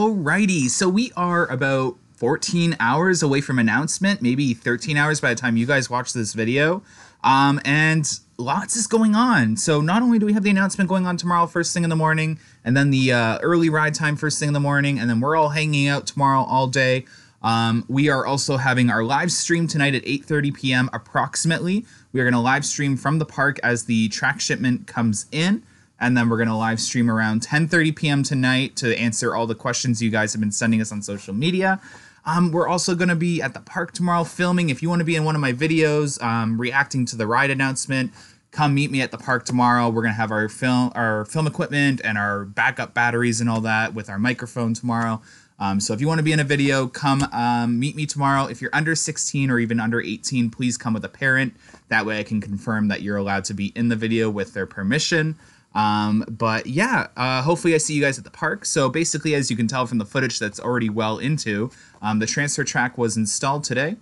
Alrighty, so we are about 14 hours away from announcement, maybe 13 hours by the time you guys watch this video. Um, and lots is going on. So not only do we have the announcement going on tomorrow first thing in the morning, and then the uh, early ride time first thing in the morning, and then we're all hanging out tomorrow all day. Um, we are also having our live stream tonight at 8:30 p.m. approximately. We are going to live stream from the park as the track shipment comes in and then we're going to live stream around 10:30 p.m. tonight to answer all the questions you guys have been sending us on social media. Um, we're also going to be at the park tomorrow filming. If you want to be in one of my videos um, reacting to the ride announcement, come meet me at the park tomorrow. We're going to have our film our film equipment and our backup batteries and all that with our microphone tomorrow. Um, so if you want to be in a video, come um, meet me tomorrow. If you're under 16 or even under 18, please come with a parent. That way I can confirm that you're allowed to be in the video with their permission. Um, but yeah, uh, hopefully I see you guys at the park. So basically, as you can tell from the footage that's already well into, um, the transfer track was installed today.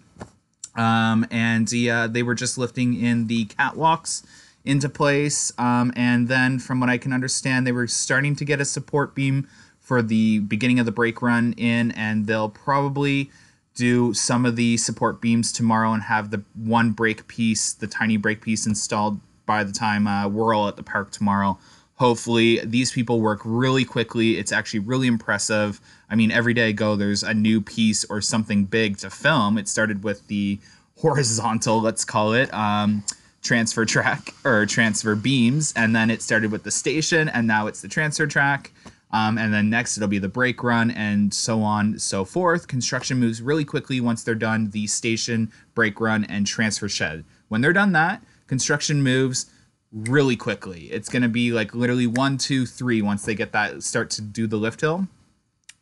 Um, and the, uh, they were just lifting in the catwalks into place. Um, and then, from what I can understand, they were starting to get a support beam for the beginning of the brake run in, and they'll probably do some of the support beams tomorrow and have the one brake piece, the tiny brake piece installed by the time uh, we're all at the park tomorrow. Hopefully, these people work really quickly. It's actually really impressive. I mean, every day I go, there's a new piece or something big to film. It started with the horizontal, let's call it, um, transfer track or transfer beams. And then it started with the station, and now it's the transfer track. Um, and then next, it'll be the brake run and so on, so forth. Construction moves really quickly once they're done the station, brake run, and transfer shed. When they're done that, construction moves really quickly. It's going to be like literally one, two, three once they get that start to do the lift hill,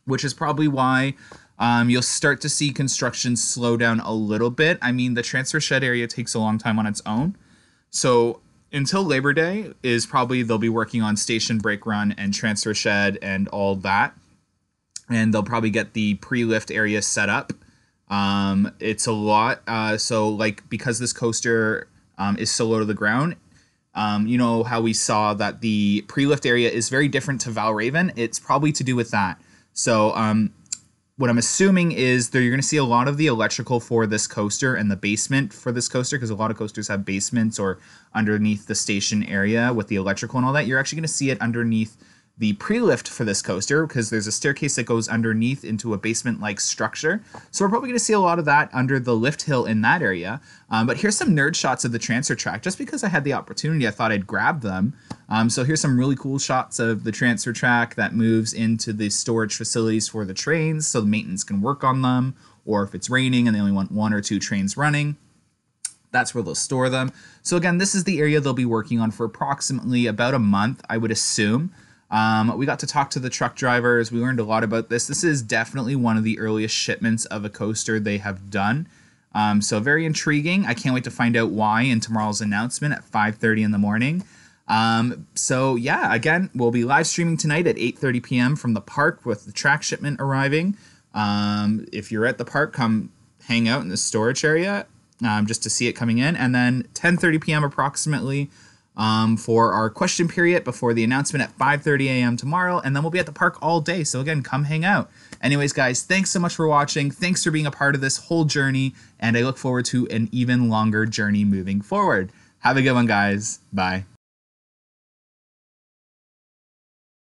which is probably why um, you'll start to see construction slow down a little bit. I mean, the transfer shed area takes a long time on its own. So until Labor Day is probably they'll be working on station break run and transfer shed and all that. And they'll probably get the pre lift area set up. Um, it's a lot. Uh, so, like, because this coaster um, is so low to the ground. Um, you know how we saw that the pre-lift area is very different to Val Raven. It's probably to do with that. So um, what I'm assuming is that you're going to see a lot of the electrical for this coaster and the basement for this coaster because a lot of coasters have basements or underneath the station area with the electrical and all that. You're actually going to see it underneath the pre-lift for this coaster because there's a staircase that goes underneath into a basement-like structure. So we're probably going to see a lot of that under the lift hill in that area. Um, but here's some nerd shots of the transfer track. Just because I had the opportunity, I thought I'd grab them. Um, so here's some really cool shots of the transfer track that moves into the storage facilities for the trains so the maintenance can work on them or if it's raining and they only want one or two trains running that's where they'll store them. So again, this is the area they'll be working on for approximately about a month, I would assume. Um, we got to talk to the truck drivers. We learned a lot about this. This is definitely one of the earliest shipments of a coaster they have done. Um, so very intriguing. I can't wait to find out why in tomorrow's announcement at 5:30 in the morning. Um, so yeah, again, we'll be live streaming tonight at 8:30 p.m. from the park with the track shipment arriving. Um, if you're at the park, come hang out in the storage area um, just to see it coming in, and then 10:30 p.m. approximately um, for our question period before the announcement at 5.30 a.m. tomorrow. And then we'll be at the park all day. So again, come hang out. Anyways, guys, thanks so much for watching. Thanks for being a part of this whole journey. And I look forward to an even longer journey moving forward. Have a good one, guys. Bye.